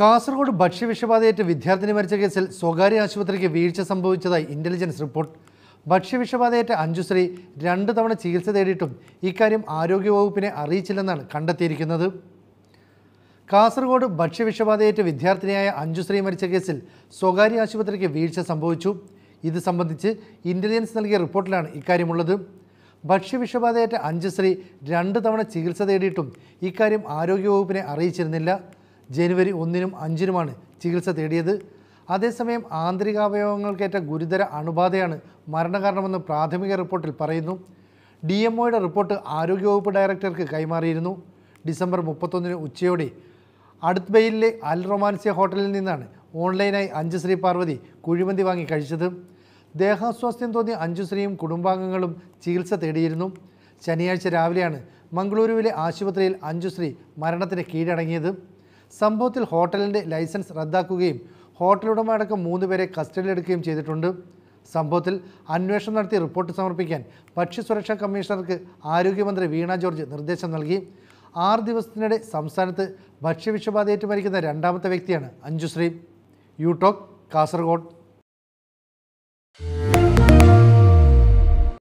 കാസർഗോഡ് ഭക്ഷ്യവിഷബാധയേറ്റ് വിദ്യാർത്ഥിനി മരിച്ച കേസിൽ സ്വകാര്യ ആശുപത്രിക്ക് വീഴ്ച സംഭവിച്ചതായി ഇന്റലിജൻസ് റിപ്പോർട്ട് ഭക്ഷ്യവിഷബാധയേറ്റ അഞ്ജുശ്രീ രണ്ട് തവണ ചികിത്സ തേടിയിട്ടും ഇക്കാര്യം ആരോഗ്യവകുപ്പിനെ അറിയിച്ചില്ലെന്നാണ് കണ്ടെത്തിയിരിക്കുന്നത് കാസർഗോഡ് ഭക്ഷ്യവിഷബാധയേറ്റ വിദ്യാർത്ഥിനിയായ അഞ്ജുശ്രീ മരിച്ച കേസിൽ സ്വകാര്യ ആശുപത്രിക്ക് വീഴ്ച സംഭവിച്ചു ഇത് സംബന്ധിച്ച് ഇന്റലിജൻസ് നൽകിയ റിപ്പോർട്ടിലാണ് ഇക്കാര്യമുള്ളത് ഭക്ഷ്യവിഷബാധയേറ്റ അഞ്ജുശ്രീ രണ്ട് തവണ ചികിത്സ തേടിയിട്ടും ഇക്കാര്യം ആരോഗ്യവകുപ്പിനെ അറിയിച്ചിരുന്നില്ല ജനുവരി ഒന്നിനും അഞ്ചിനുമാണ് ചികിത്സ തേടിയത് അതേസമയം ആന്തരികാവയവങ്ങൾക്കേറ്റ ഗുരുതര അണുബാധയാണ് മരണകാരണമെന്ന് പ്രാഥമിക റിപ്പോർട്ടിൽ പറയുന്നു ഡി എം ഒയുടെ റിപ്പോർട്ട് ആരോഗ്യവകുപ്പ് ഡയറക്ടർക്ക് കൈമാറിയിരുന്നു ഡിസംബർ മുപ്പത്തൊന്നിന് ഉച്ചയോടെ അടുത്ത്ബയിലെ അൽ റൊമാൻസിയ ഹോട്ടലിൽ നിന്നാണ് ഓൺലൈനായി അഞ്ചു ശ്രീ പാർവതി കുഴിമന്തി വാങ്ങി കഴിച്ചത് ദേഹാസ്വാസ്ഥ്യം തോന്നിയ അഞ്ചുശ്രീയും കുടുംബാംഗങ്ങളും ചികിത്സ തേടിയിരുന്നു ശനിയാഴ്ച രാവിലെയാണ് മംഗളൂരുവിലെ ആശുപത്രിയിൽ അഞ്ചുശ്രീ മരണത്തിന് കീഴടങ്ങിയത് സംഭവത്തിൽ ഹോട്ടലിൻ്റെ ലൈസൻസ് റദ്ദാക്കുകയും ഹോട്ടൽ ഉടമ അടക്കം മൂന്ന് പേരെ കസ്റ്റഡിയിലെടുക്കുകയും ചെയ്തിട്ടുണ്ട് സംഭവത്തിൽ അന്വേഷണം നടത്തി റിപ്പോർട്ട് സമർപ്പിക്കാൻ ഭക്ഷ്യസുരക്ഷാ കമ്മീഷണർക്ക് ആരോഗ്യമന്ത്രി വീണ ജോർജ് നിർദ്ദേശം നൽകി ആറ് ദിവസത്തിനിടെ സംസ്ഥാനത്ത് ഭക്ഷ്യവിഷബാധയേറ്റ് മരിക്കുന്ന രണ്ടാമത്തെ വ്യക്തിയാണ് അഞ്ജുശ്രീ യൂടോക് കാസർഗോഡ്